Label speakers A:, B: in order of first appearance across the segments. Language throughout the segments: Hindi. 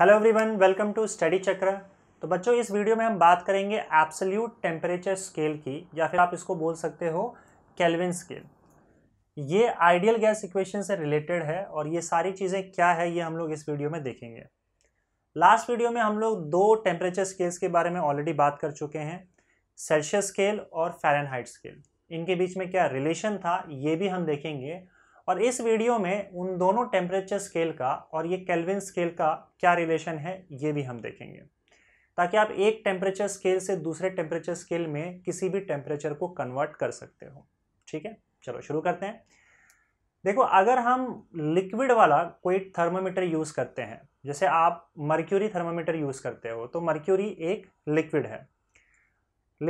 A: Hello everyone welcome to study Chakra तो बच्चों इस वीडियो में हम बात करेंगे एब्सोल्यूट टेम्परेचर स्केल की या फिर आप इसको बोल सकते हो कैलविन स्केल ये आइडियल गैस इक्वेशन से रिलेटेड है और ये सारी चीज़ें क्या है ये हम लोग इस वीडियो में देखेंगे लास्ट वीडियो में हम लोग दो टेम्परेचर स्केल्स के बारे में ऑलरेडी बात कर चुके हैं सेल्शियस स्केल और फ़ारेनहाइट स्केल इनके बीच में क्या रिलेशन था ये भी हम देखेंगे और इस वीडियो में उन दोनों टेम्परेचर स्केल का और ये कैलविन स्केल का क्या रिलेशन है ये भी हम देखेंगे ताकि आप एक टेम्परेचर स्केल से दूसरे टेम्परेचर स्केल में किसी भी टेम्परेचर को कन्वर्ट कर सकते हो ठीक है चलो शुरू करते हैं देखो अगर हम लिक्विड वाला कोई थर्मोमीटर यूज़ करते हैं जैसे आप मर्क्यूरी थर्मोमीटर यूज़ करते हो तो मर्क्यूरी एक लिक्विड है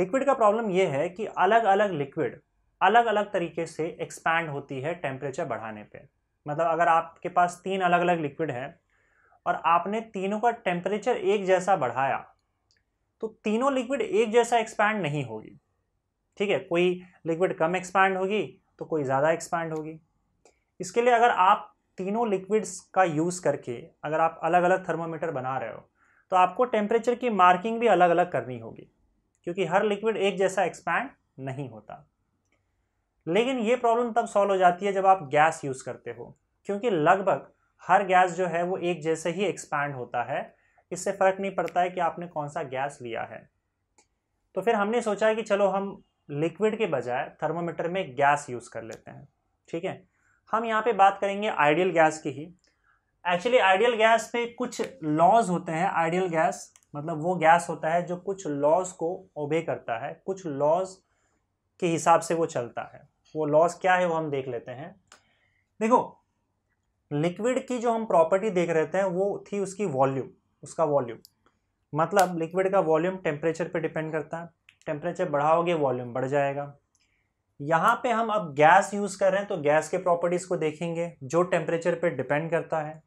A: लिक्विड का प्रॉब्लम यह है कि अलग अलग लिक्विड अलग अलग तरीके से एक्सपैंड होती है टेम्परेचर बढ़ाने पे मतलब अगर आपके पास तीन अलग अलग लिक्विड है और आपने तीनों का टेम्परेचर एक जैसा बढ़ाया तो तीनों लिक्विड एक जैसा एक्सपैंड नहीं होगी ठीक है कोई लिक्विड कम एक्सपैंड होगी तो कोई ज़्यादा एक्सपैंड होगी इसके लिए अगर आप तीनों लिक्विड्स का यूज़ करके अगर आप अलग अलग थर्मोमीटर बना रहे हो तो आपको टेम्परेचर की मार्किंग भी अलग अलग करनी होगी क्योंकि हर लिक्विड एक जैसा एक्सपैंड नहीं होता लेकिन ये प्रॉब्लम तब सॉल्व हो जाती है जब आप गैस यूज़ करते हो क्योंकि लगभग हर गैस जो है वो एक जैसे ही एक्सपैंड होता है इससे फ़र्क नहीं पड़ता है कि आपने कौन सा गैस लिया है तो फिर हमने सोचा है कि चलो हम लिक्विड के बजाय थर्मोमीटर में गैस यूज़ कर लेते हैं ठीक है हम यहाँ पे बात करेंगे आइडियल गैस की ही एक्चुअली आइडियल गैस पे कुछ लॉज होते हैं आइडियल गैस मतलब वो गैस होता है जो कुछ लॉज को ओबे करता है कुछ लॉज के हिसाब से वो चलता है वो लॉस क्या है वो हम देख लेते हैं देखो लिक्विड की जो हम प्रॉपर्टी देख रहे थे वो थी उसकी वॉल्यूम उसका वॉल्यूम मतलब लिक्विड का वॉल्यूम टेम्परेचर पे डिपेंड करता है टेम्परेचर बढ़ाओगे वॉल्यूम बढ़ जाएगा यहाँ पे हम अब गैस यूज़ कर रहे हैं तो गैस के प्रॉपर्टीज़ को देखेंगे जो टेम्परेचर पे डिपेंड करता है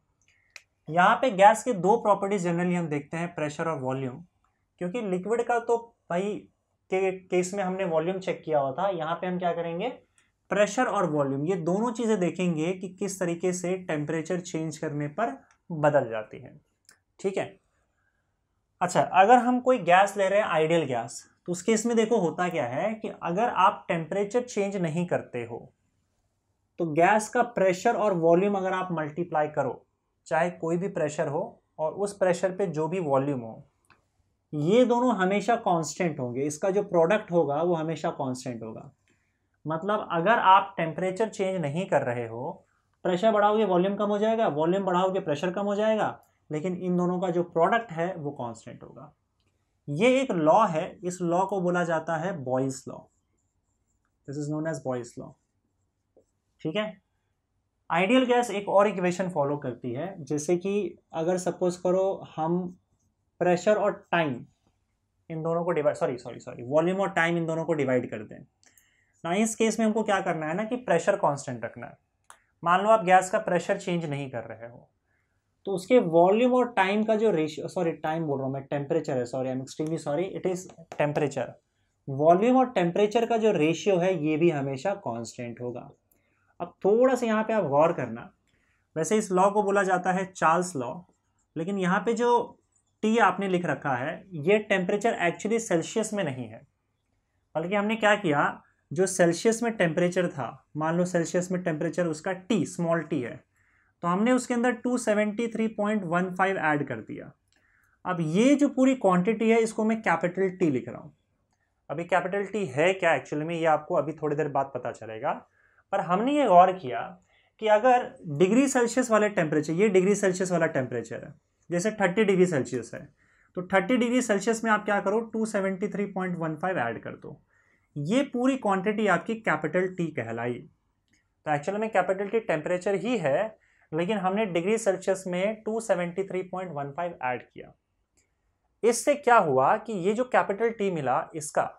A: यहाँ पे गैस के दो प्रॉपर्टीज जनरली हम देखते हैं प्रेशर और वॉल्यूम क्योंकि लिक्विड का तो भाई के केस में हमने वॉल्यूम चेक किया हुआ था यहाँ पे हम क्या करेंगे प्रेशर और वॉल्यूम ये दोनों चीज़ें देखेंगे कि किस तरीके से टेम्परेचर चेंज करने पर बदल जाती है ठीक है अच्छा अगर हम कोई गैस ले रहे हैं आइडियल गैस तो उसके इसमें देखो होता क्या है कि अगर आप टेम्परेचर चेंज नहीं करते हो तो गैस का प्रेशर और वॉल्यूम अगर आप मल्टीप्लाई करो चाहे कोई भी प्रेशर हो और उस प्रेशर पे जो भी वॉल्यूम हो ये दोनों हमेशा कांस्टेंट होंगे इसका जो प्रोडक्ट होगा वो हमेशा कांस्टेंट होगा मतलब अगर आप टेम्परेचर चेंज नहीं कर रहे हो प्रेशर बढ़ाओगे वॉल्यूम कम हो जाएगा वॉल्यूम बढ़ाओगे प्रेशर कम हो जाएगा लेकिन इन दोनों का जो प्रोडक्ट है वो कांस्टेंट होगा ये एक लॉ है इस लॉ को बोला जाता है Boyle's law this is known as Boyle's law ठीक है आइडियल गैस एक और इक्वेशन फॉलो करती है जैसे कि अगर सपोज करो हम प्रेशर और टाइम इन दोनों को divide sorry sorry sorry volume और टाइम इन दोनों को डिवाइड कर दें ना इस केस में हमको क्या करना है ना कि प्रेशर कांस्टेंट रखना है मान लो आप गैस का प्रेशर चेंज नहीं कर रहे हो तो उसके वॉल्यूम और टाइम का जो रेशियो सॉरी टाइम बोल रहा हूँ मैं टेम्परेचर है sorry I am extremely sorry it is temperature volume और टेम्परेचर का जो रेशियो है ये भी हमेशा कॉन्स्टेंट होगा अब थोड़ा सा यहाँ पे आप गौर करना वैसे इस लॉ को बोला जाता है चार्ल्स लॉ लेकिन यहाँ पे जो टी आपने लिख रखा है ये टेम्परेचर एक्चुअली सेल्सियस में नहीं है बल्कि हमने क्या किया जो सेल्सियस में टेम्परेचर था मान लो सेल्सियस में टेम्परेचर उसका टी स्मॉल टी है तो हमने उसके अंदर 273.15 ऐड कर दिया अब ये जो पूरी क्वांटिटी है इसको मैं कैपिटल टी लिख रहा हूँ अभी कैपिटल टी है क्या एक्चुअली में ये आपको अभी थोड़ी देर बाद पता चलेगा पर हमने ये गौर किया कि अगर डिग्री सेल्सियस वाले टेम्परेचर ये डिग्री सेल्सियस वाला टेम्परेचर है जैसे थर्टी डिग्री सेल्सियस है तो थर्टी डिग्री सेल्सियस में आप क्या करो two seventy three point one five add कर दो ये पूरी क्वांटिटी आपकी कैपिटल टी कहलाई तो एक्चुअली में कैपिटल टी टेम्परेचर ही है लेकिन हमने डिग्री सेल्सियस में 273.15 ऐड किया इससे क्या हुआ कि ये जो कैपिटल टी मिला इसका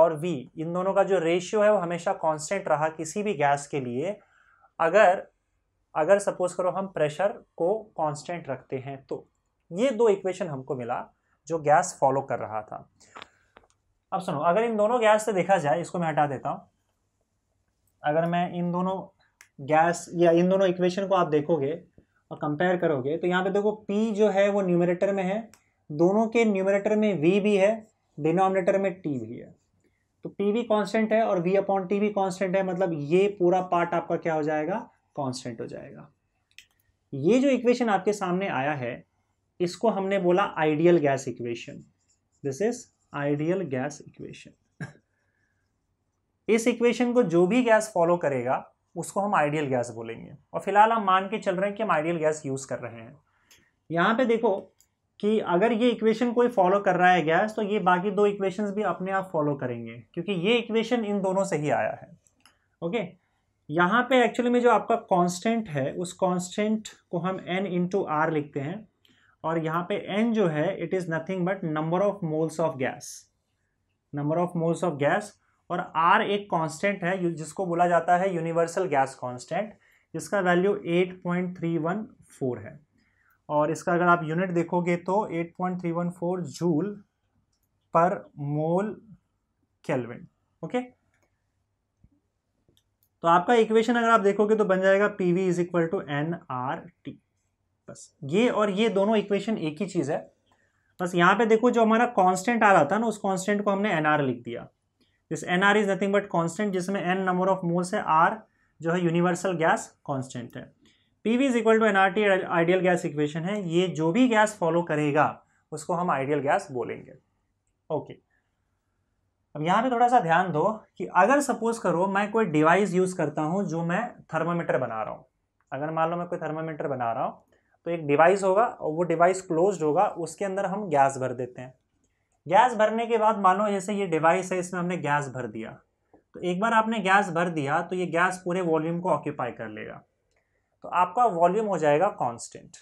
A: और वी इन दोनों का जो रेशियो है वो हमेशा कांस्टेंट रहा किसी भी गैस के लिए अगर अगर सपोज करो हम प्रेशर को कांस्टेंट रखते हैं तो ये दो इक्वेशन हमको मिला जो गैस फॉलो कर रहा था अब सुनो अगर इन दोनों गैस से देखा जाए इसको मैं हटा देता हूँ अगर मैं इन दोनों गैस या इन दोनों इक्वेशन को आप देखोगे और कंपेयर करोगे तो यहाँ पे देखो पी जो है वो न्यूमरेटर में है दोनों के न्यूमरेटर में वी भी है डिनोमिनेटर में टी भी है तो पी भी कांस्टेंट है और वी अपॉन टी भी कांस्टेंट है मतलब ये पूरा पार्ट आपका क्या हो जाएगा कांस्टेंट हो जाएगा ये जो इक्वेशन आपके सामने आया है इसको हमने बोला ideal gas equation this is ideal gas equation इस इक्वेशन को जो भी गैस फॉलो करेगा उसको हम आइडियल गैस बोलेंगे और फिलहाल हम मान के चल रहे हैं कि हम आइडियल गैस यूज़ कर रहे हैं यहाँ पे देखो कि अगर ये इक्वेशन कोई फॉलो कर रहा है गैस तो ये बाकी दो इक्वेशंस भी अपने आप फॉलो करेंगे क्योंकि ये इक्वेशन इन दोनों से ही आया है ओके यहाँ पे एक्चुअली में जो आपका कांस्टेंट है उस कांस्टेंट को हम एन इंटू आर लिखते हैं और यहाँ पे एन जो है it is nothing but number of moles of gas number of moles of gas और आर एक कांस्टेंट है जिसको बोला जाता है यूनिवर्सल गैस कांस्टेंट जिसका वैल्यू 8.314 है और इसका अगर आप यूनिट देखोगे तो 8.314 जूल पर मोल केल्विन ओके तो आपका इक्वेशन अगर आप देखोगे तो बन जाएगा P V is equal to n R T बस ये और ये दोनों इक्वेशन एक ही चीज़ है बस यहाँ पे देखो जो हमारा कांस्टेंट आ रहा था ना उस कांस्टेंट को हमने एन आर लिख दिया this n R is nothing but constant जिसमें एन नंबर ऑफ मोल्स है आर जो है यूनिवर्सल गैस कांस्टेंट है P V is equal to n R T ideal gas equation है ये जो भी गैस फॉलो करेगा उसको हम आइडियल गैस बोलेंगे ओके okay. अब यहाँ पे थोड़ा सा ध्यान दो कि अगर सपोज करो मैं कोई डिवाइस यूज़ करता हूँ जो मैं थर्मामीटर बना रहा हूँ अगर मान लो मैं कोई थर्मामीटर बना रहा हूँ तो एक डिवाइस होगा और वो डिवाइस क्लोज होगा उसके अंदर हम गैस भर देते हैं गैस भरने के बाद मानो जैसे ये डिवाइस है इसमें हमने गैस भर दिया तो एक बार आपने गैस भर दिया तो ये गैस पूरे वॉल्यूम को ऑक्यूपाई कर लेगा तो आपका वॉल्यूम हो जाएगा कांस्टेंट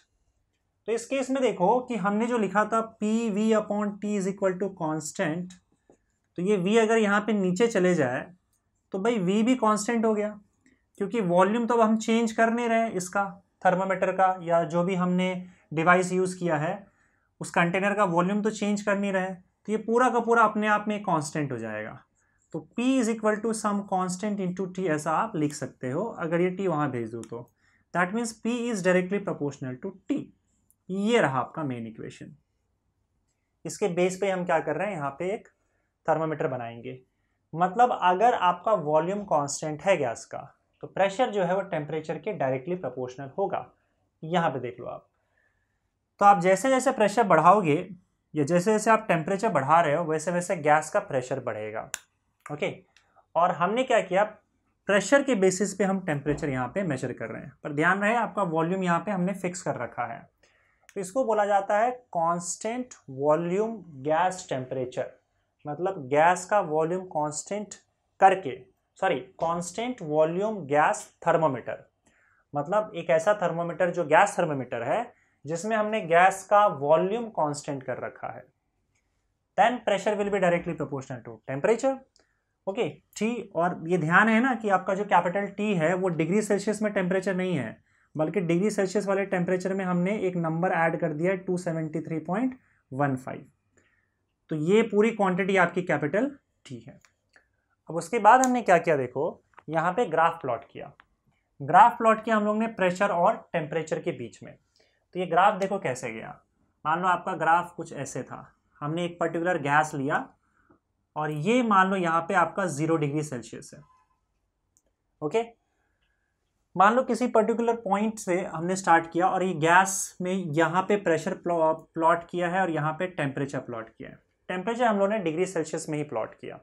A: तो इस केस में देखो कि हमने जो लिखा था P V upon T is equal to constant तो ये वी अगर यहाँ पे नीचे चले जाए तो भाई वी भी कॉन्स्टेंट हो गया क्योंकि वॉल्यूम तो अब हम चेंज कर नहीं रहे इसका थर्मामीटर का या जो भी हमने डिवाइस यूज़ किया है उस कंटेनर का वॉल्यूम तो चेंज कर नहीं रहे तो ये पूरा का पूरा अपने आप में कांस्टेंट हो जाएगा तो P is equal to some constant into T ऐसा आप लिख सकते हो अगर ये T वहाँ भेज दो तो that means P is directly proportional to T ये रहा आपका मेन इक्वेशन इसके बेस पे हम क्या कर रहे हैं यहाँ पे एक थर्मामीटर बनाएंगे मतलब अगर आपका वॉल्यूम कॉन्स्टेंट है गैस का तो प्रेशर जो है वो टेम्परेचर के डायरेक्टली प्रपोर्शनल होगा यहाँ पे देख लो आप तो आप जैसे जैसे प्रेशर बढ़ाओगे या जैसे जैसे आप टेम्परेचर बढ़ा रहे हो वैसे वैसे गैस का प्रेशर बढ़ेगा ओके और हमने क्या किया प्रेशर के बेसिस पे हम टेम्परेचर यहाँ पे मेजर कर रहे हैं पर ध्यान रहे आपका वॉल्यूम यहाँ पे हमने फिक्स कर रखा है तो इसको बोला जाता है कांस्टेंट वॉल्यूम गैस टेम्परेचर मतलब गैस का वॉल्यूम कांस्टेंट करके sorry constant volume gas thermometer मतलब एक ऐसा थर्मोमीटर जो गैस थर्मोमीटर है जिसमें हमने गैस का वॉल्यूम कांस्टेंट कर रखा है then pressure will be directly proportional to temperature okay T और ये ध्यान है ना कि आपका जो कैपिटल टी है वो डिग्री सेल्सियस में टेम्परेचर नहीं है बल्कि डिग्री सेल्सियस वाले टेम्परेचर में हमने एक नंबर ऐड कर दिया है two seventy three point one five तो ये पूरी क्वांटिटी आपकी कैपिटल टी है अब उसके बाद हमने क्या किया देखो यहाँ पे ग्राफ प्लॉट किया ग्राफ प्लॉट किया हम लोग ने प्रेशर और टेम्परेचर के बीच में तो ये ग्राफ देखो कैसे गया मान लो आपका ग्राफ कुछ ऐसे था हमने एक पर्टिकुलर गैस लिया और ये मान लो यहाँ पे आपका ज़ीरो डिग्री सेल्सियस है ओके मान लो किसी पर्टिकुलर पॉइंट से हमने स्टार्ट किया और ये गैस में यहाँ पे प्रेशर प्लॉट किया है और यहाँ पे टेम्परेचर प्लॉट किया है टेम्परेचर हम लोग ने डिग्री सेल्सियस में ही प्लॉट किया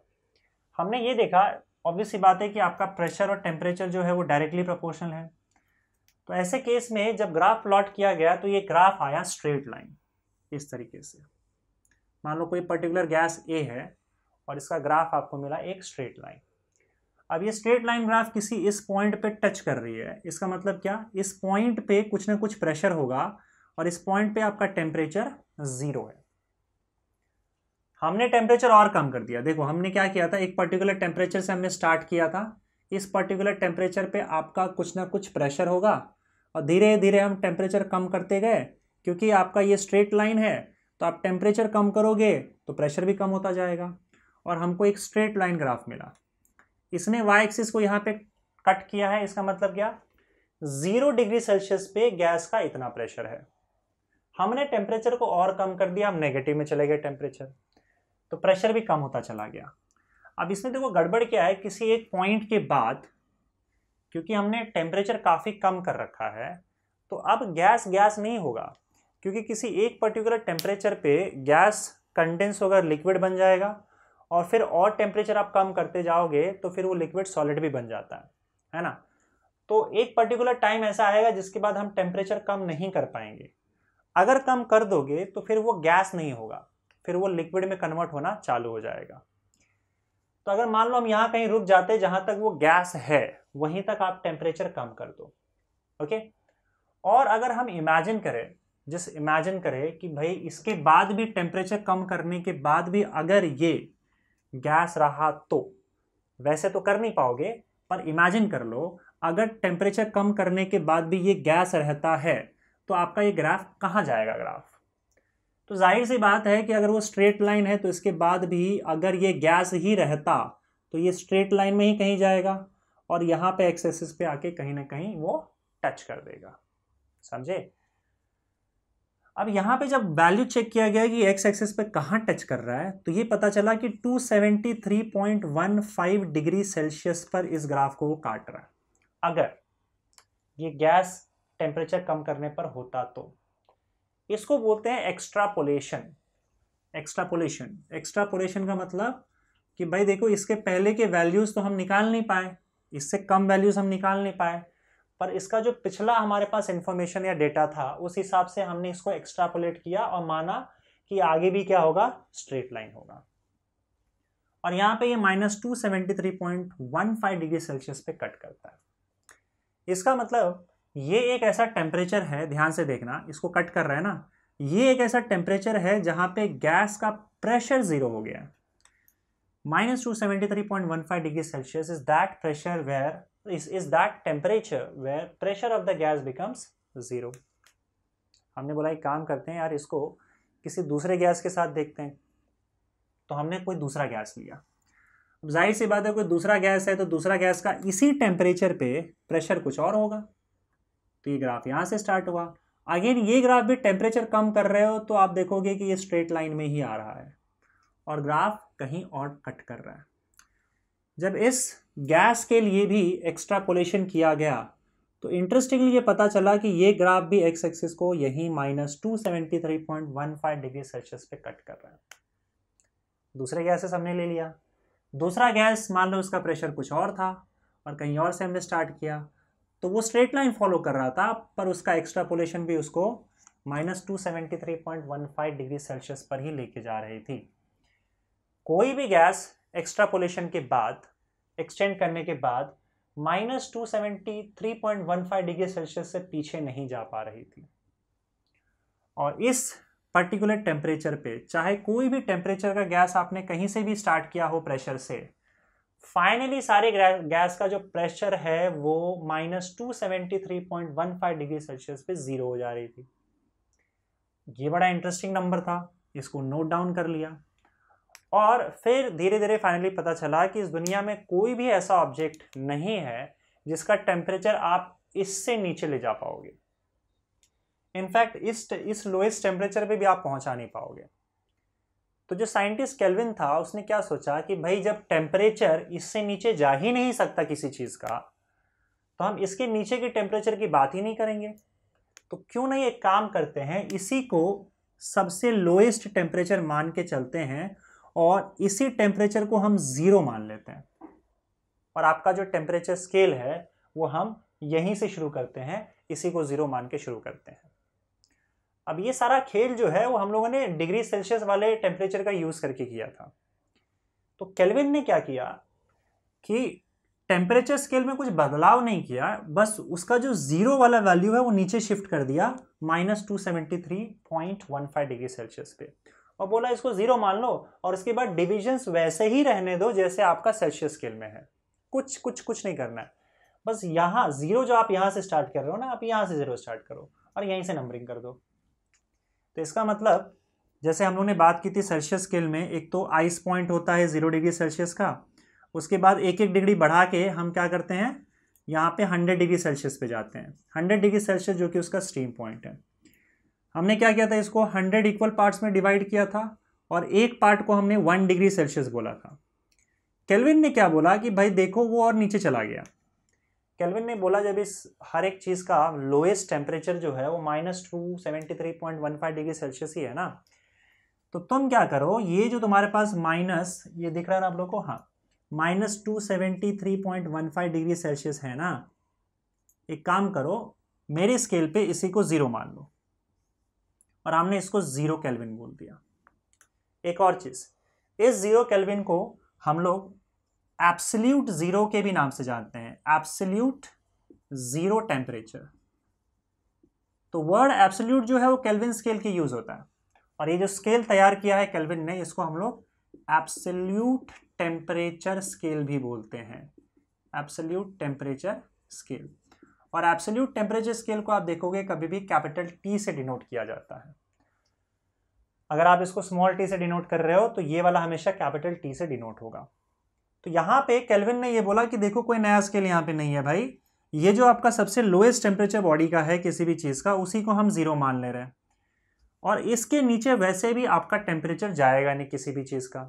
A: हमने ये देखा ऑब्वियस ही बात है कि आपका प्रेशर और टेम्परेचर जो है वो डायरेक्टली प्रोपोर्शनल है तो ऐसे केस में जब ग्राफ प्लॉट किया गया तो ये ग्राफ आया स्ट्रेट लाइन इस तरीके से मान लो कोई पर्टिकुलर गैस ए है और इसका ग्राफ आपको मिला एक स्ट्रेट लाइन अब ये स्ट्रेट लाइन ग्राफ किसी इस पॉइंट पे टच कर रही है इसका मतलब क्या इस पॉइंट पे कुछ ना कुछ प्रेशर होगा और इस पॉइंट पे आपका टेम्परेचर ज़ीरो है हमने टेम्परेचर और कम कर दिया देखो हमने क्या किया था एक पर्टिकुलर टेम्परेचर से हमने स्टार्ट किया था इस पर्टिकुलर टेम्परेचर पे आपका कुछ ना कुछ प्रेशर होगा और धीरे धीरे हम टेम्परेचर कम करते गए क्योंकि आपका ये स्ट्रेट लाइन है तो आप टेम्परेचर कम करोगे तो प्रेशर भी कम होता जाएगा और हमको एक स्ट्रेट लाइन ग्राफ मिला इसने वाई एक्सिस को यहाँ पे कट किया है इसका मतलब क्या ज़ीरो डिग्री सेल्सियस पे गैस का इतना प्रेशर है हमने टेम्परेचर को और कम कर दिया हम नेगेटिव में चले गए टेम्परेचर तो प्रेशर भी कम होता चला गया अब इसमें देखो गड़बड़ क्या है किसी एक पॉइंट के बाद क्योंकि हमने टेम्परेचर काफ़ी कम कर रखा है तो अब गैस गैस नहीं होगा क्योंकि किसी एक पर्टिकुलर टेम्परेचर पे गैस कंडेंस होकर लिक्विड बन जाएगा और फिर और टेम्परेचर आप कम करते जाओगे तो फिर वो लिक्विड सॉलिड भी बन जाता है है ना तो एक पर्टिकुलर टाइम ऐसा आएगा जिसके बाद हम टेम्परेचर कम नहीं कर पाएंगे अगर कम कर दोगे तो फिर वो गैस नहीं होगा फिर वो लिक्विड में कन्वर्ट होना चालू हो जाएगा तो अगर मान लो हम यहाँ कहीं रुक जाते जहाँ तक वो गैस है वहीं तक आप टेम्परेचर कम कर दो ओके और अगर हम इमेजिन करें जिस इमेजिन करें कि भाई इसके बाद भी टेम्परेचर कम करने के बाद भी अगर ये गैस रहा तो वैसे तो कर नहीं पाओगे पर इमेजिन कर लो अगर टेम्परेचर कम करने के बाद भी ये गैस रहता है तो आपका ये ग्राफ कहाँ जाएगा ग्राफ तो जाहिर सी बात है कि अगर वो स्ट्रेट लाइन है तो इसके बाद भी अगर ये गैस ही रहता तो ये स्ट्रेट लाइन में ही कहीं जाएगा और यहाँ पे एक्सेसिस पे आके कहीं ना कहीं वो टच कर देगा समझे अब यहाँ पे जब वैल्यू चेक किया गया कि एक्स एक्सेस पे कहाँ टच कर रहा है तो ये पता चला कि 273.15 डिग्री सेल्सियस पर इस ग्राफ को वो काट रहा है अगर ये गैस टेम्परेचर कम करने पर होता तो इसको बोलते हैं एक्स्ट्रापोलेशन एक्स्ट्रापोलेशन एक्स्ट्रापोलेशन का मतलब कि भाई देखो इसके पहले के वैल्यूज़ तो हम निकाल नहीं पाए इससे कम वैल्यूज़ हम निकाल नहीं पाए पर इसका जो पिछला हमारे पास इन्फॉर्मेशन या डेटा था उस हिसाब से हमने इसको एक्स्ट्रापोलेट किया और माना कि आगे भी क्या होगा स्ट्रेट लाइन होगा और यहाँ पे ये minus two seventy three point one five degree Celsius पे कट करता है इसका मतलब ये एक ऐसा टेम्परेचर है ध्यान से देखना इसको कट कर रहा है ना ये एक ऐसा टेम्परेचर है जहां पे गैस का प्रेशर ज़ीरो हो गया minus two seventy three point one five degree Celsius is that pressure where is is that temperature where pressure of the gas becomes zero हमने बोला एक काम करते हैं यार इसको किसी दूसरे गैस के साथ देखते हैं तो हमने कोई दूसरा गैस लिया जाहिर सी बात है कोई दूसरा गैस है तो दूसरा गैस का इसी टेम्परेचर पे प्रेशर कुछ और होगा तो ये ग्राफ यहाँ से स्टार्ट हुआ अगेन ये ग्राफ भी टेम्परेचर कम कर रहे हो तो आप देखोगे कि ये स्ट्रेट लाइन में ही आ रहा है और ग्राफ कहीं और कट कर रहा है जब इस गैस के लिए भी एक्स्ट्रापोलेशन किया गया तो इंटरेस्टिंगली ये पता चला कि ये ग्राफ भी एक्स एक्सिस को यही minus two seventy three point one five degree Celsius पे कट कर रहा है दूसरे गैसेस हमने ले लिया दूसरा गैस मान लो उसका प्रेशर कुछ और था और कहीं और से हमने स्टार्ट किया तो वो स्ट्रेट लाइन फॉलो कर रहा था पर उसका एक्स्ट्रापोलेशन भी उसको minus two seventy three point one five degree Celsius पर ही लेके जा रही थी कोई भी गैस एक्स्ट्रापोलेशन के बाद एक्सटेंड करने के बाद minus two seventy three point one five degree Celsius से पीछे नहीं जा पा रही थी और इस पर्टिकुलर टेम्परेचर पे चाहे कोई भी टेम्परेचर का गैस आपने कहीं से भी स्टार्ट किया हो प्रेशर से फाइनली सारे गैस का जो प्रेशर है वो minus two seventy three point one five degree Celsius पे ज़ीरो हो जा रही थी ये बड़ा इंटरेस्टिंग नंबर था इसको नोट डाउन कर लिया और फिर धीरे धीरे फाइनली पता चला कि इस दुनिया में कोई भी ऐसा ऑब्जेक्ट नहीं है जिसका टेम्परेचर आप इससे नीचे ले जा पाओगे इनफैक्ट इस इस लोएस्ट टेम्परेचर पे भी आप पहुंचा नहीं पाओगे तो जो साइंटिस्ट कैलविन था उसने क्या सोचा कि भाई जब टेम्परेचर इससे नीचे जा ही नहीं सकता किसी चीज़ का तो हम इसके नीचे के टेम्परेचर की बात ही नहीं करेंगे तो क्यों नहीं एक काम करते हैं इसी को सबसे लोएस्ट टेम्परेचर मान के चलते हैं और इसी टेम्परेचर को हम ज़ीरो मान लेते हैं और आपका जो टेम्परेचर स्केल है वो हम यहीं से शुरू करते हैं इसी को ज़ीरो मान के शुरू करते हैं अब ये सारा खेल जो है वो हम लोगों ने डिग्री सेल्सियस वाले टेम्परेचर का यूज़ करके किया था तो केल्विन ने क्या किया कि टेम्परेचर स्केल में कुछ बदलाव नहीं किया बस उसका जो जीरो वाला वैल्यू है वो नीचे शिफ्ट कर दिया minus two seventy three point one five degree Celsius पे और बोला इसको जीरो मान लो और उसके बाद डिविजन्स वैसे ही रहने दो जैसे आपका सेल्सियस स्केल में है कुछ कुछ कुछ नहीं करना है बस यहाँ जीरो जो आप यहाँ से स्टार्ट कर रहे हो ना आप यहाँ से जीरो स्टार्ट करो और यहीं से नंबरिंग कर दो तो इसका मतलब जैसे हम लोगों ने बात की थी सेल्सियस स्केल में एक तो आइस पॉइंट होता है ज़ीरो डिग्री सेल्सियस का उसके बाद एक एक डिग्री बढ़ा के हम क्या करते हैं यहाँ पे हंड्रेड डिग्री सेल्सियस पे जाते हैं हंड्रेड डिग्री सेल्सियस जो कि उसका स्ट्रीम पॉइंट है हमने क्या किया था इसको हंड्रेड इक्वल पार्ट्स में डिवाइड किया था और एक पार्ट को हमने वन डिग्री सेल्सियस बोला था कैलविन ने क्या बोला कि भाई देखो वो और नीचे चला गया कैलविन ने बोला जब इस हर एक चीज़ का लोएस्ट टेम्परेचर जो है वो minus two seventy three point one five degree Celsius ही है ना तो तुम क्या करो ये जो तुम्हारे पास माइनस ये दिख रहा है ना आप लोग को हाँ minus two seventy three point one five degree Celsius है ना एक काम करो मेरे स्केल पे इसी को ज़ीरो मान लो और हमने इसको ज़ीरो कैलविन बोल दिया एक और चीज़ इस ज़ीरो कैलविन को हम लोग एप्सल्यूट ज़ीरो के भी नाम से जानते हैं एप्सल्यूट ज़ीरो टेम्परेचर तो वर्ड एप्सल्यूट जो है वो केल्विन स्केल की यूज़ होता है और ये जो स्केल तैयार किया है केल्विन ने इसको हम लोग एप्सल्यूट टेम्परेचर स्केल भी बोलते हैं एप्सल्यूट टेम्परेचर स्केल और एप्सल्यूट टेम्परेचर स्केल को आप देखोगे कभी भी कैपिटल टी से डिनोट किया जाता है अगर आप इसको स्मॉल टी से डिनोट कर रहे हो तो ये वाला हमेशा कैपिटल टी से डिनोट होगा तो यहाँ पे कैलविन ने ये बोला कि देखो कोई नया स्केल यहाँ पे नहीं है भाई ये जो आपका सबसे लोएस्ट टेम्परेचर बॉडी का है किसी भी चीज़ का उसी को हम ज़ीरो मान ले रहे हैं और इसके नीचे वैसे भी आपका टेम्परेचर जाएगा नहीं किसी भी चीज़ का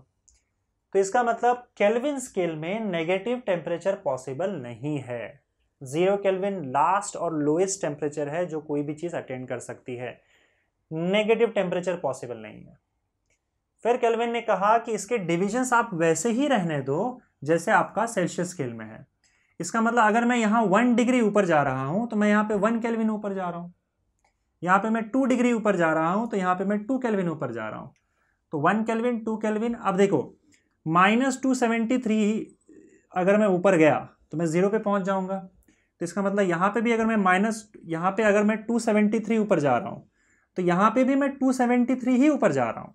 A: तो इसका मतलब केल्विन स्केल में नेगेटिव टेम्परेचर पॉसिबल नहीं है ज़ीरो केल्विन लास्ट और लोएस्ट टेम्परेचर है जो कोई भी चीज़ अटेंड कर सकती है नेगेटिव टेम्परेचर पॉसिबल नहीं है फिर केल्विन ने कहा कि इसके डिविजन्स आप वैसे ही रहने दो जैसे आपका सेल्सियस स्केल में है इसका मतलब अगर मैं यहाँ वन डिग्री ऊपर जा रहा हूँ तो मैं यहाँ पे वन केल्विन ऊपर जा रहा हूँ यहाँ पे मैं टू डिग्री ऊपर जा रहा हूँ तो यहाँ पे मैं टू केल्विन ऊपर जा रहा हूँ तो वन केल्विन टू केल्विन अब देखो माइनस टू सेवेंटी थ्री अगर मैं ऊपर गया तो मैं ज़ीरो पे पहुँच जाऊँगा तो इसका मतलब यहाँ पे भी अगर मैं माइनस यहाँ पे अगर मैं टू सेवेंटी थ्री ऊपर जा रहा हूँ तो यहाँ पे भी मैं टू सेवेंटी थ्री ही ऊपर जा रहा हूँ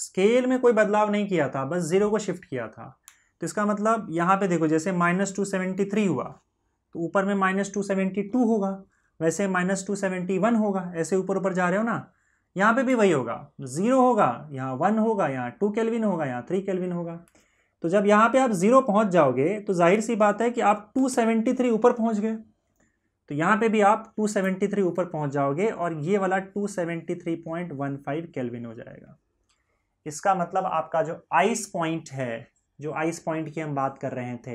A: स्केल में कोई बदलाव नहीं किया था बस ज़ीरो को शिफ्ट किया था तो इसका मतलब यहाँ पे देखो जैसे माइनस टू सेवेंटी थ्री हुआ तो ऊपर में माइनस टू सेवेंटी टू होगा वैसे माइनस टू सेवेंटी वन होगा ऐसे ऊपर ऊपर जा रहे हो ना यहाँ पे भी वही होगा ज़ीरो होगा यहाँ वन होगा यहाँ टू केल्विन होगा यहाँ थ्री केल्विन होगा तो जब यहाँ पे आप ज़ीरो पहुँच जाओगे तो जाहिर सी बात है कि आप टू सेवेंटी थ्री ऊपर पहुँच गए तो यहाँ पे भी आप 273 ऊपर पहुँच जाओगे और ये वाला 273.15 केल्विन हो जाएगा इसका मतलब आपका जो आइस पॉइंट है जो आइस पॉइंट की हम बात कर रहे थे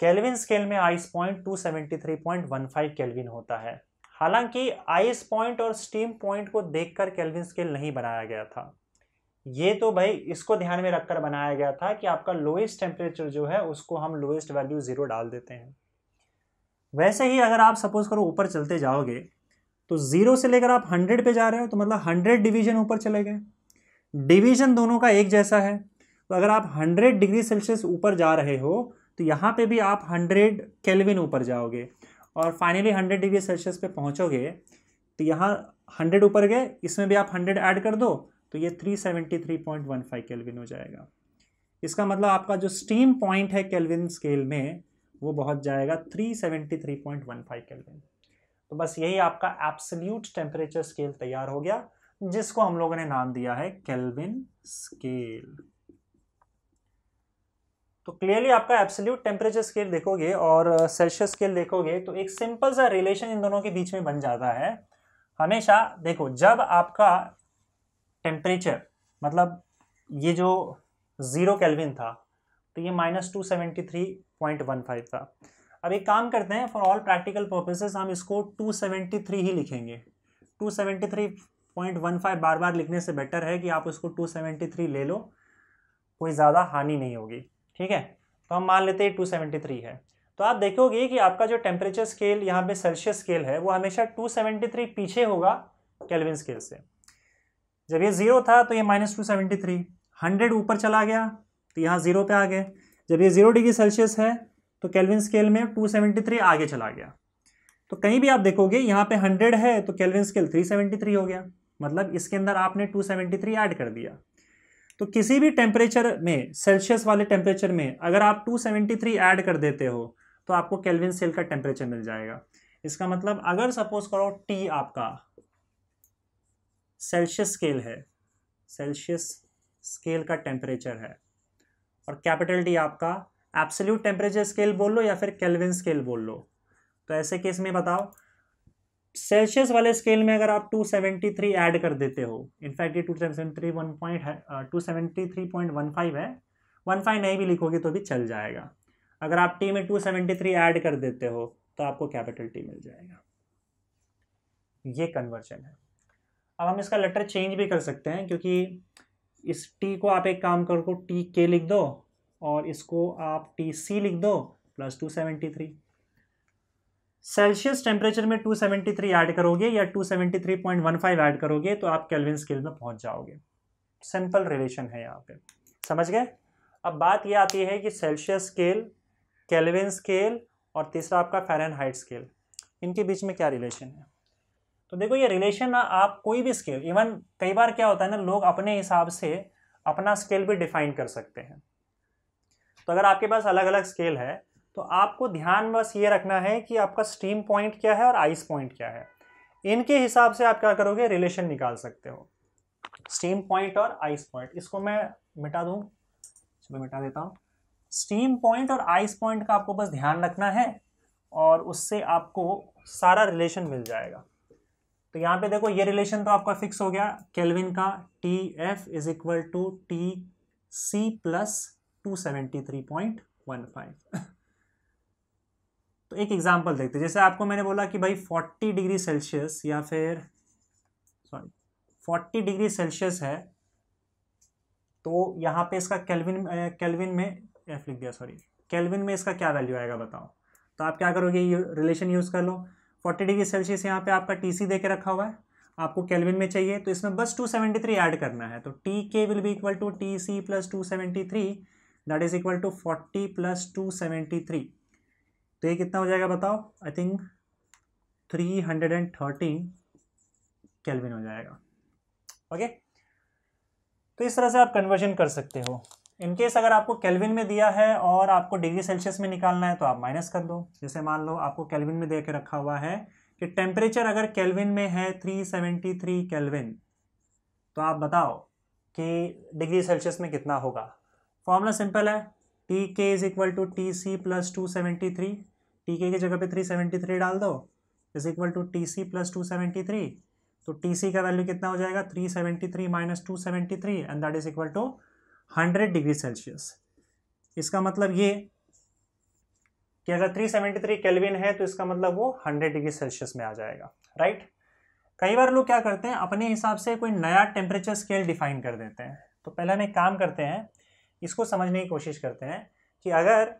A: केल्विन स्केल में आइस पॉइंट 273.15 केल्विन होता है हालांकि आइस पॉइंट और स्टीम पॉइंट को देखकर केल्विन स्केल नहीं बनाया गया था ये तो भाई इसको ध्यान में रखकर बनाया गया था कि आपका लोएस्ट टेम्परेचर जो है उसको हम लोएस्ट वैल्यू ज़ीरो डाल देते हैं वैसे ही अगर आप सपोज करो ऊपर चलते जाओगे तो ज़ीरो से लेकर आप हंड्रेड पे जा रहे हो तो मतलब हंड्रेड डिवीजन ऊपर चले गए डिवीजन दोनों का एक जैसा है तो अगर आप हंड्रेड डिग्री सेल्सियस ऊपर जा रहे हो तो यहाँ पे भी आप हंड्रेड केल्विन ऊपर जाओगे और फाइनली हंड्रेड डिग्री सेल्सियस पे पहुँचोगे तो यहाँ हंड्रेड ऊपर गए इसमें भी आप हंड्रेड ऐड कर दो तो ये three seventy three point one five Kelvin हो जाएगा इसका मतलब आपका जो स्टीम पॉइंट है केल्विन स्केल में वो बहुत जाएगा three seventy three point one five Kelvin तो बस यही आपका एप्सल्यूट टेम्परेचर स्केल तैयार हो गया जिसको हम लोगों ने नाम दिया है केल्विन स्केल तो क्लियरली आपका एब्सोल्यूट टेम्परेचर स्केल देखोगे और सेल्सियस uh, स्केल देखोगे तो एक सिंपल सा रिलेशन इन दोनों के बीच में बन जाता है हमेशा देखो जब आपका टेम्परेचर मतलब ये जो ज़ीरो केल्विन था तो ये minus two seventy three point one five था अब एक काम करते हैं फॉर ऑल प्रैक्टिकल पर्पसेस हम इसको 273 ही लिखेंगे 273.15 बार बार लिखने से बेटर है कि आप उसको 273 ले लो कोई ज़्यादा हानि नहीं होगी ठीक है तो हम मान लेते हैं 273 है तो आप देखोगे कि आपका जो टेम्परेचर स्केल यहाँ पे सेल्सियस स्केल है वो हमेशा 273 पीछे होगा कैलविन स्केल से जब ये ज़ीरो था तो ये minus two seventy three hundred ऊपर चला गया तो यहाँ ज़ीरो पे आ गए जब ये ज़ीरो डिग्री सेल्सियस है तो कैलविन स्केल में 273 आगे चला गया तो कहीं भी आप देखोगे यहाँ पे 100 है तो कैलविन स्केल 373 हो गया मतलब इसके अंदर आपने 273 ऐड कर दिया तो किसी भी टेम्परेचर में सेल्सियस वाले टेम्परेचर में अगर आप 273 ऐड कर देते हो तो आपको कैलविन सेल का टेम्परेचर मिल जाएगा इसका मतलब अगर सपोज करो टी आपका सेल्सियस स्केल है सेल्सियस स्केल का टेम्परेचर है और कैपिटल डी आपका एब्सोल्यूट टेम्परेचर स्केल बोल लो या फिर कैलविन स्केल बोल लो तो ऐसे केस में बताओ सेल्सियस वाले स्केल में अगर आप 273 ऐड कर देते हो इनफैक्ट ये two seventy point two seventy three point one five है वन फाइव नहीं भी लिखोगे तो भी चल जाएगा अगर आप टी में टू सेवेंटी थ्री ऐड कर देते हो तो आपको कैपिटल टी मिल जाएगा ये कन्वर्जन है अब हम इसका लेटर चेंज भी कर सकते हैं क्योंकि इस टी को आप एक काम करो टी के लिख दो और इसको आप टी सी लिख दो plus two seventy three Celsius temperature में टू सेवेंटी थ्री ऐड करोगे या two seventy three point one five add करोगे तो आप केल्विन स्केल में पहुंच जाओगे सिंपल रिलेशन है यहाँ पे समझ गए अब बात यह आती है कि सेल्सियस स्केल केल्विन स्केल और तीसरा आपका फेरन हाइट स्केल इनके बीच में क्या रिलेशन है तो देखो ये रिलेशन ना आप कोई भी स्केल इवन कई बार क्या होता है ना लोग अपने हिसाब से अपना स्केल भी डिफाइन कर सकते हैं तो अगर आपके पास अलग अलग स्केल है तो आपको ध्यान बस ये रखना है कि आपका स्टीम पॉइंट क्या है और आइस पॉइंट क्या है इनके हिसाब से आप क्या करोगे रिलेशन निकाल सकते हो स्टीम पॉइंट और आइस पॉइंट इसको मैं मिटा दूँ चलो मिटा देता हूँ स्टीम पॉइंट और आइस पॉइंट का आपको बस ध्यान रखना है और उससे आपको सारा रिलेशन मिल जाएगा तो यहाँ पे देखो ये रिलेशन तो आपका फिक्स हो गया केल्विन का T F is equal to T C plus 273.15 तो एक एग्जांपल देखते जैसे आपको मैंने बोला कि भाई 40 डिग्री सेल्सियस या फिर सॉरी 40 डिग्री सेल्सियस है तो यहाँ पे इसका कैलविन कैलविन में एफ लिख दिया सॉरी कैलविन में इसका क्या वैल्यू आएगा बताओ तो आप क्या करोगे ये रिलेशन यूज़ कर लो 40 डिग्री सेल्सियस यहाँ पे आपका टी सी रखा हुआ है आपको केल्विन में चाहिए तो इसमें बस 273 ऐड करना है तो T K will be equal to T C plus two that is equal to forty plus two seventy three तो ये कितना हो जाएगा बताओ I think three hundred and thirteen Kelvin हो जाएगा ओके तो इस तरह से आप कन्वर्जन कर सकते हो इनकेस अगर आपको कैलविन में दिया है और आपको डिग्री सेल्सियस में निकालना है तो आप माइनस कर दो जैसे मान लो आपको कैलविन में दे के रखा हुआ है कि टेम्परेचर अगर कैलविन में है थ्री सेवेंटी थ्री कैलविन तो आप बताओ कि डिग्री सेल्सियस में कितना होगा फॉर्मूला सिंपल है T K is equal to T C plus two seventy three T K की जगह पे थ्री सेवेंटी थ्री डाल दो is equal to T C plus two seventy three तो टी सी का वैल्यू कितना हो जाएगा three seventy three minus two seventy three and that is equal to hundred degree Celsius इसका मतलब ये कि अगर थ्री थ्री केल्विन है तो इसका मतलब वो हंड्रेड डिग्री सेल्सियस में आ जाएगा राइट कई बार लोग क्या करते हैं अपने हिसाब से कोई नया टेम्परेचर स्केल डिफाइन कर देते हैं तो पहले हम एक काम करते हैं इसको समझने की कोशिश करते हैं कि अगर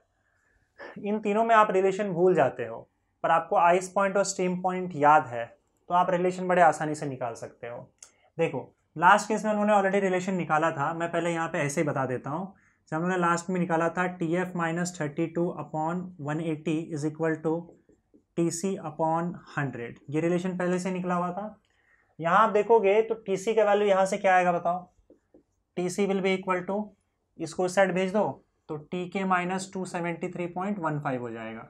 A: इन तीनों में आप रिलेशन भूल जाते हो पर आपको आइस पॉइंट और स्टीम पॉइंट याद है तो आप रिलेशन बड़े आसानी से निकाल सकते हो देखो लास्ट केस में उन्होंने ऑलरेडी रिलेशन निकाला था मैं पहले यहाँ पे ऐसे ही बता देता हूँ जब उन्होंने लास्ट में निकाला था T F minus thirty two upon one eighty is equal to T C upon hundred ये रिलेशन पहले से निकला हुआ था यहाँ आप देखोगे तो टी सी का वैल्यू यहाँ से क्या आएगा बताओ T C will be equal to इसको सेट भेज दो तो T K minus two seventy three point one five हो जाएगा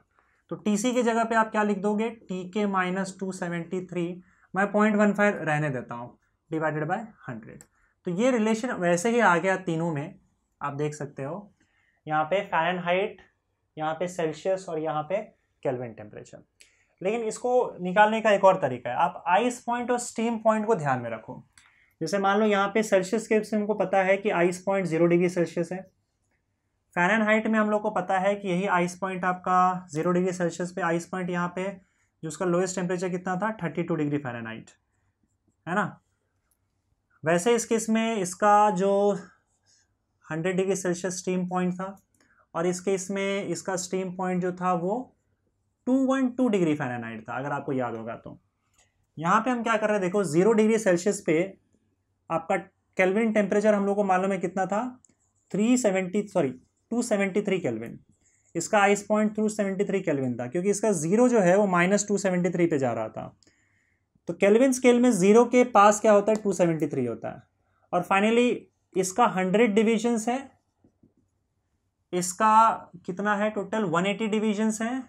A: तो टी सी की जगह पे आप क्या लिख दोगे T K minus two seventy three मैं पॉइंट वन फाइव रहने देता हूँ डिवाइडेड बाय हंड्रेड तो ये रिलेशन वैसे ही आ गया तीनों में आप देख सकते हो यहाँ पे फैन हाइट यहाँ पे सेल्सियस और यहाँ पे कैलविन टेम्परेचर लेकिन इसको निकालने का एक और तरीका है आप आइस पॉइंट और स्टीम पॉइंट को ध्यान में रखो जैसे मान लो यहाँ पे सेल्सियस के से हमको पता है कि ice point zero degree Celsius है फैरन हाइट में हम लोग को पता है कि यही आइस पॉइंट आपका जीरो डिग्री सेल्सियस पे आइस पॉइंट यहाँ पे जो उसका लोएस्ट टेम्परेचर कितना था थर्टी टू डिग्री फैरन है ना वैसे इस केस में इसका जो hundred degree Celsius steam point था और इस केस में इसका स्टीम पॉइंट जो था वो two one two degree Fahrenheit था अगर आपको याद होगा तो यहाँ पे हम क्या कर रहे हैं देखो जीरो डिग्री सेल्सियस पे आपका केल्विन टेम्परेचर हम लोग को मालूम है कितना था three seventy sorry two seventy three Kelvin इसका ice point three seventy three Kelvin था क्योंकि इसका जीरो जो है वो माइनस टू सेवेंटी थ्री पे जा रहा था तो कैलविन स्केल में जीरो के पास क्या होता है टू सेवेंटी थ्री होता है और फाइनली इसका हंड्रेड डिविजन्स है इसका कितना है टोटल वन एटी डिविजन्स है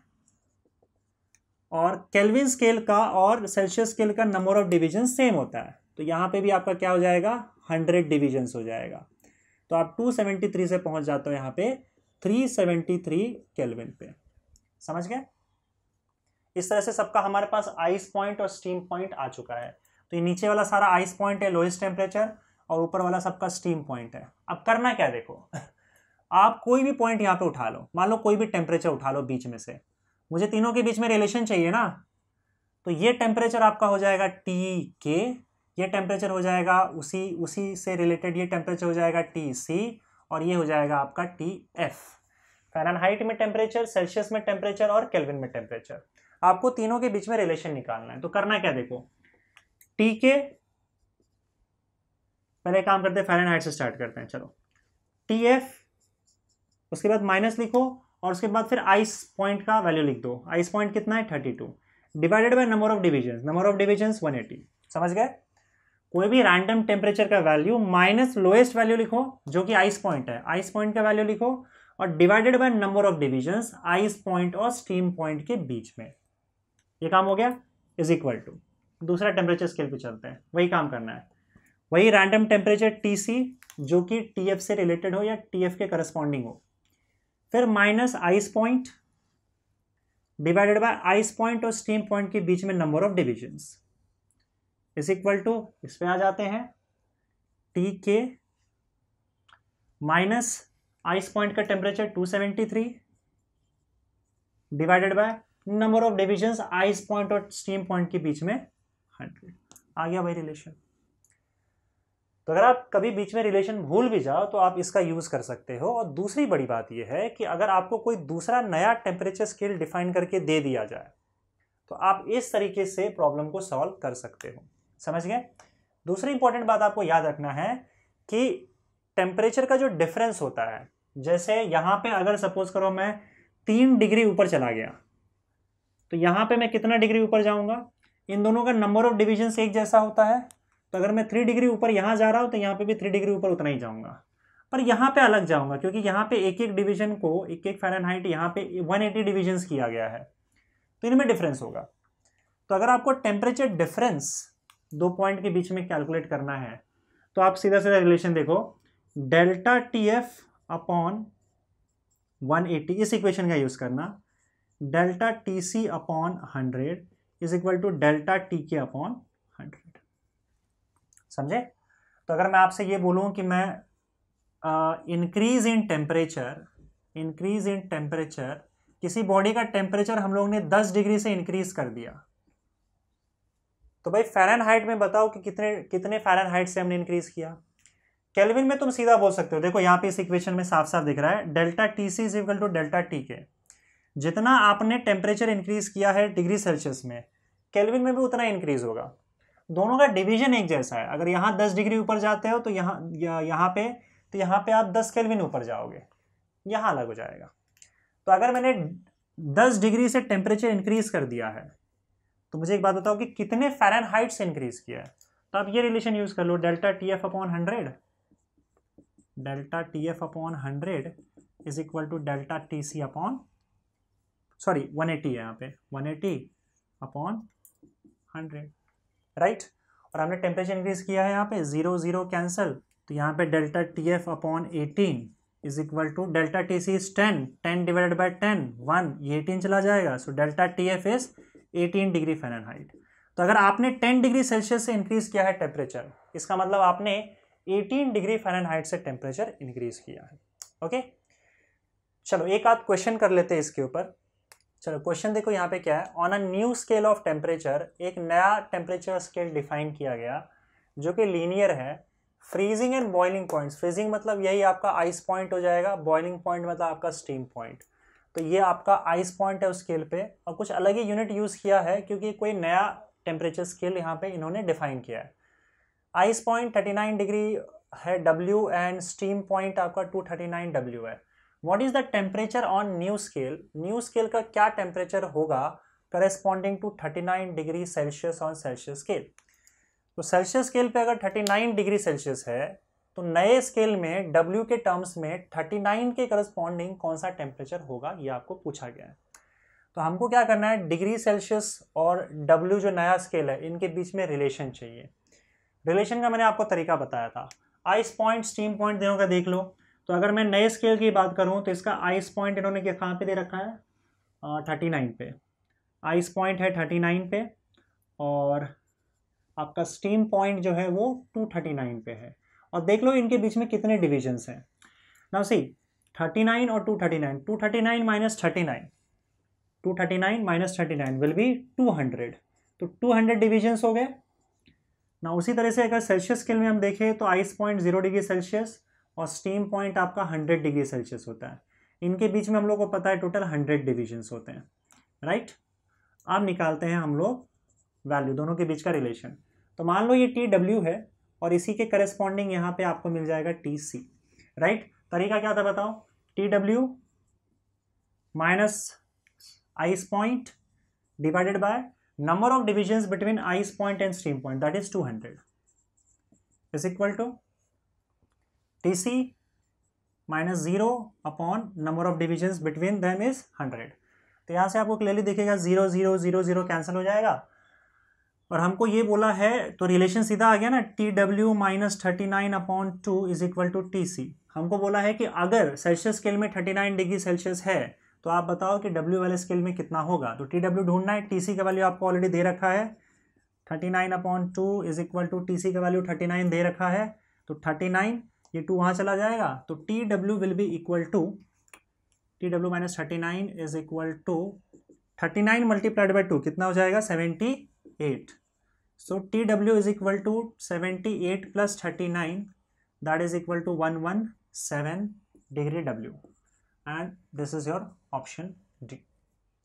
A: और कैलविन स्केल का और सेल्सियस स्केल का नंबर ऑफ डिविजन सेम होता है तो यहाँ पे भी आपका क्या हो जाएगा हंड्रेड डिविजन्स हो जाएगा तो आप टू सेवेंटी थ्री से पहुँच जाते हो यहाँ पे थ्री सेवेंटी थ्री केलविन पे समझ गए इस तरह से सबका हमारे पास आइस पॉइंट और स्टीम पॉइंट आ चुका है तो ये नीचे वाला सारा आइस पॉइंट है लोएस्ट टेम्परेचर और ऊपर वाला सबका स्टीम पॉइंट है अब करना क्या देखो आप कोई भी पॉइंट यहाँ पे उठा लो मान लो कोई भी टेम्परेचर उठा लो बीच में से मुझे तीनों के बीच में रिलेशन चाहिए ना तो ये टेम्परेचर आपका हो जाएगा टी के ये टेम्परेचर हो जाएगा उसी उसी से रिलेटेड ये टेम्परेचर हो जाएगा टी सी और ये हो जाएगा आपका टी एफ हाइट में टेम्परेचर सेल्सियस में टेम्परेचर और केल्विन में टेम्परेचर आपको तीनों के बीच में रिलेशन निकालना है तो करना क्या देखो टी के पहले काम करते हैं हाइट से स्टार्ट करते हैं चलो टी एफ उसके बाद माइनस लिखो और उसके बाद फिर आइस पॉइंट का वैल्यू लिख दो आइस पॉइंट कितना है thirty two divided by number of division number of division one eighty समझ गए कोई भी रैंडम टेम्परेचर का वैल्यू माइनस लोएस्ट वैल्यू लिखो जो कि आइस पॉइंट है आइस पॉइंट का वैल्यू लिखो और divided by number of divisions ice point और स्टीम पॉइंट के बीच में ये काम हो गया इज इक्वल टू दूसरा टेम्परेचर स्केल पे चलते हैं वही काम करना है वही रैंडम टेम्परेचर टी जो कि टी से रिलेटेड हो या टी एफ के करस्पॉन्डिंग हो फिर minus ice point divided by ice point और स्टीम पॉइंट के बीच में number of divisions is equal to इसमें आ जाते हैं T K minus ice point का temperature 273 divided by number of divisions ice point और स्टीम पॉइंट के बीच में 100 आ गया भाई रिलेशन तो अगर आप कभी बीच में रिलेशन भूल भी जाओ तो आप इसका यूज़ कर सकते हो और दूसरी बड़ी बात यह है कि अगर आपको कोई दूसरा नया टेम्परेचर स्केल डिफाइन करके दे दिया जाए तो आप इस तरीके से प्रॉब्लम को सॉल्व कर सकते हो समझ गए दूसरी इंपॉर्टेंट बात आपको याद रखना है कि टेम्परेचर का जो डिफरेंस होता है जैसे यहाँ पे अगर सपोज करो मैं तीन डिग्री ऊपर चला गया तो यहाँ पे मैं कितना डिग्री ऊपर जाऊँगा इन दोनों का नंबर ऑफ डिविजन एक जैसा होता है तो अगर मैं थ्री डिग्री ऊपर यहाँ जा रहा हूँ तो यहाँ पे भी थ्री डिग्री ऊपर उतना ही जाऊँगा पर यहाँ पे अलग जाऊँगा क्योंकि यहाँ पे एक एक डिवीजन को एक एक हाइट यहाँ पे वन एटी डिविजन्स किया गया है तो इनमें डिफरेंस होगा तो अगर आपको टेम्परेचर डिफरेंस दो पॉइंट के बीच में कैलकुलेट करना है तो आप सीधा सीधा रिलेशन देखो delta T F upon one eighty इस इक्वेशन का यूज़ करना delta T C upon hundred is equal to delta T K upon hundred समझे तो अगर मैं आपसे ये बोलूं कि मैं increase in temperature increase in temperature किसी बॉडी का टेम्परेचर हम लोगों ने 10 डिग्री से इंक्रीज कर दिया तो भाई फेरन हाइट में बताओ कि कितने कितने फेरन हाइट से हमने इंक्रीज़ किया कैलविन में तुम सीधा बोल सकते हो देखो यहाँ पे इस इक्वेशन में साफ साफ दिख रहा है delta T C is equal to delta T K जितना आपने टेम्परेचर इंक्रीज़ किया है डिग्री सेल्सियस में कैलविन में भी उतना इंक्रीज़ होगा दोनों का डिवीजन एक जैसा है अगर यहाँ दस डिग्री ऊपर जाते हो तो यहाँ यहाँ पे तो यहाँ पे आप दस कैलविन ऊपर जाओगे यहाँ अलग हो जाएगा तो अगर मैंने दस डिग्री से टेम्परेचर इंक्रीज़ कर दिया है तो मुझे एक बात बताओ कि कितने फ़ारन से इंक्रीज किया है तो आप ये रिलेशन यूज़ कर लो delta T F upon hundred delta T F upon hundred is equal to delta T C upon sorry one eighty है यहाँ पे one eighty upon hundred right और हमने टेम्परेचर इंक्रीज किया है यहाँ पे ज़ीरो ज़ीरो कैंसल तो यहाँ पे delta T F upon eighteen is equal to delta T C is ten ten divided by ten one ये एटीन चला जाएगा so delta T F is 18 degree Fahrenheit तो अगर आपने 10 डिग्री सेल्सियस से इंक्रीज़ किया है टेम्परेचर इसका मतलब आपने 18 डिग्री फेरनहाइट से टेम्परेचर इंक्रीज़ किया है ओके चलो एक आध क्वेश्चन कर लेते हैं इसके ऊपर चलो क्वेश्चन देखो यहाँ पे क्या है on a new scale of temperature एक नया टेम्परेचर स्केल डिफाइन किया गया जो कि लीनियर है freezing and boiling points freezing मतलब यही आपका आइस पॉइंट हो जाएगा बॉइलिंग पॉइंट मतलब आपका स्टीम पॉइंट तो ये आपका आइस पॉइंट है उस स्केल पे और कुछ अलग ही यूनिट यूज़ किया है क्योंकि कोई नया टेम्परेचर स्केल यहाँ पे इन्होंने डिफाइन किया है आइस पॉइंट 39 डिग्री है डब्ल्यू एंड स्टीम पॉइंट आपका 239 डब्ल्यू है what is the temperature on new scale new scale का क्या टेम्परेचर होगा corresponding to nine degree Celsius on Celsius scale तो सेल्सियस स्केल पे अगर 39 डिग्री सेल्सियस है तो नए स्केल में W के टर्म्स में 39 के करस्पॉन्डिंग कौन सा टेम्परेचर होगा ये आपको पूछा गया है तो हमको क्या करना है डिग्री सेल्सियस और W जो नया स्केल है इनके बीच में रिलेशन चाहिए रिलेशन का मैंने आपको तरीका बताया था आइस पॉइंट स्टीम पॉइंट दोनों का देख लो तो अगर मैं नए स्केल की बात करूँ तो इसका आइस पॉइंट इन्होंने कहाँ पर दे रखा है थर्टी नाइन पे आइस पॉइंट है थर्टी नाइन पे और आपका स्टीम पॉइंट जो है वो टू थर्टी नाइन पे है और देख लो इनके बीच में कितने डिविजन्स हैं नाउ सी 39 और 239 239 minus thirty nine minus thirty nine will be hundred तो 200 डिविजन्स हो गए ना उसी तरह से अगर सेल्सियस स्केल में हम देखें तो ice point zero degree Celsius और स्टीम पॉइंट आपका हंड्रेड डिग्री सेल्सियस होता है इनके बीच में हम लोग को पता है टोटल हंड्रेड डिविजन्स होते हैं राइट अब निकालते हैं हम लोग वैल्यू दोनों के बीच का रिलेशन तो मान लो ये टी डब्ल्यू है और इसी के करेस्पॉन्डिंग यहाँ पे आपको मिल जाएगा टी सी राइट तरीका क्या था बताओ T W minus ice point divided by number of division between ice point and steam point that is two hundred is equal to T C minus zero upon number of divisions between them is hundred तो यहाँ से आपको क्लियरली देखेगा zero zero zero zero cancel हो जाएगा और हमको ये बोला है तो रिलेशन सीधा आ गया ना T W minus thirty nine upon two is equal to T C हमको बोला है कि अगर सेल्सियस स्केल में थर्टी नाइन डिग्री सेल्सियस है तो आप बताओ कि डब्ल्यू वाले स्केल में कितना होगा तो टी डब्ल्यू ढूंढना है टी सी का वैल्यू आपको ऑलरेडी दे रखा है thirty nine upon two is equal to T C का वैल्यू थर्टी नाइन दे रखा है तो थर्टी नाइन ये टू वहाँ चला जाएगा तो T W will be equal to T W minus thirty nine is equal to thirty nine multiplied by two कितना हो जाएगा seventy 8 so tw is equal to 78 plus 39 that is equal to 117 degree w and this is your option d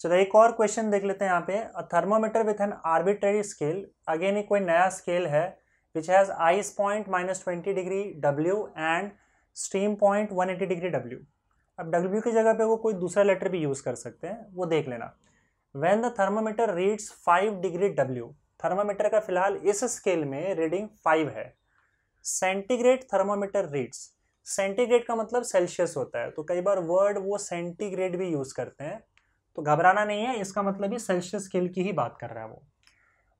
A: चलो एक और क्वेश्चन देख लेते हैं यहाँ पे thermometer with an arbitrary scale again एक कोई नया स्केल है which has ice point minus twenty degree W and steam point one eighty degree W अब डब्ल्यू की जगह पे वो कोई दूसरा लेटर भी यूज़ कर सकते हैं वो देख लेना when the thermometer reads five degree W thermometer का फिलहाल इस स्केल में रीडिंग फाइव है सेंटीग्रेड थर्मामीटर रीड्स सेंटीग्रेड का मतलब सेल्सियस होता है तो कई बार वर्ड वो सेंटीग्रेड भी यूज़ करते हैं तो घबराना नहीं है इसका मतलब ही सेल्सियस स्केल की ही बात कर रहा है वो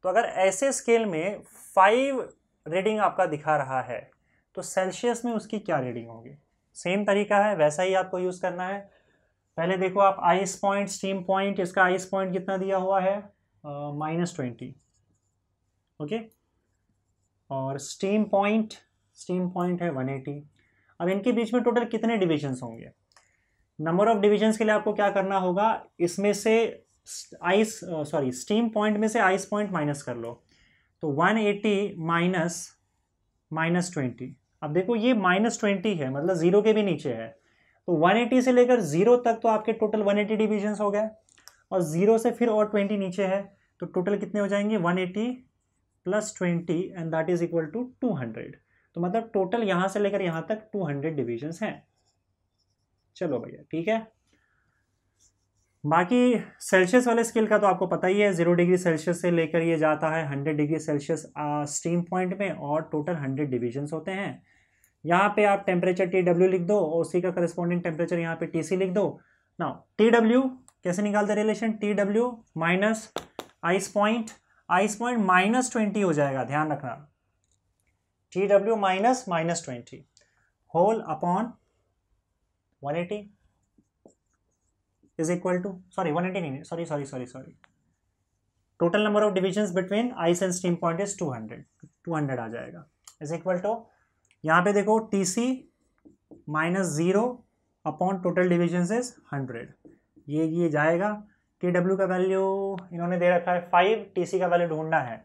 A: तो अगर ऐसे स्केल में फाइव रीडिंग आपका दिखा रहा है तो सेल्सियस में उसकी क्या रीडिंग होगी सेम तरीका है वैसा ही आपको यूज़ करना है पहले देखो आप आइस पॉइंट स्टीम पॉइंट इसका आइस पॉइंट कितना दिया हुआ है माइनस ट्वेंटी ओके और स्टीम पॉइंट स्टीम पॉइंट है वन एटी अब इनके बीच में टोटल कितने डिविजन्स होंगे नंबर ऑफ डिविजन्स के लिए आपको क्या करना होगा इसमें से आइस सॉरी स्टीम पॉइंट में से आइस पॉइंट माइनस कर लो तो 180 एटी माइनस माइनस ट्वेंटी अब देखो ये माइनस ट्वेंटी है मतलब ज़ीरो के भी नीचे है तो 180 से लेकर जीरो तक तो आपके टोटल 180 एटी डिविजन्स हो गए और जीरो से फिर और 20 नीचे है तो टोटल कितने हो जाएंगे 180 eighty plus twenty and that is equal to 200 तो मतलब टोटल यहाँ से लेकर यहाँ तक 200 हंड्रेड डिविजन्स हैं चलो भैया ठीक है बाकी सेल्सियस वाले स्केल का तो आपको पता ही है जीरो डिग्री सेल्सियस से लेकर ये जाता है hundred degree Celsius steam point में और टोटल हंड्रेड डिविजन्स होते हैं यहाँ पे आप टेम्परेचर टी डब्ल्यू लिख दो और उसी का करस्पॉन्डिंग टेम्परेचर यहाँ पे टी सी लिख दो ना टी डब्ल्यू कैसे निकालते relation T W minus ice point ice point minus twenty हो जाएगा ध्यान रखना T W minus minus twenty whole upon one eighty is equal to sorry one eighty नहीं sorry sorry sorry sorry total number of divisions between ice and steam point is two hundred two hundred आ जाएगा इज इक्वल टू यहाँ पे देखो T C minus zero upon total division is hundred ये ये जाएगा के डब्ल्यू का वैल्यू इन्होंने दे रखा है फाइव टी सी का वैल्यू ढूंढना है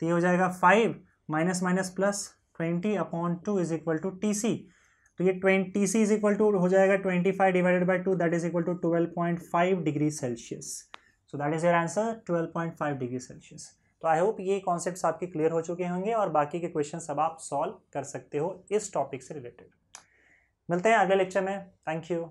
A: तो ये हो जाएगा five minus minus plus twenty upon two is equal to T C तो ये twenty T C is equal to हो जाएगा twenty five divided by two that is equal to twelve point five degree Celsius so that is your answer twelve point five degree Celsius तो आई होप ये कॉन्सेप्ट आपके क्लियर हो चुके होंगे और बाकी के क्वेश्चन सब आप सॉल्व कर सकते हो इस टॉपिक से रिलेटेड मिलते हैं अगले लेक्चर में थैंक यू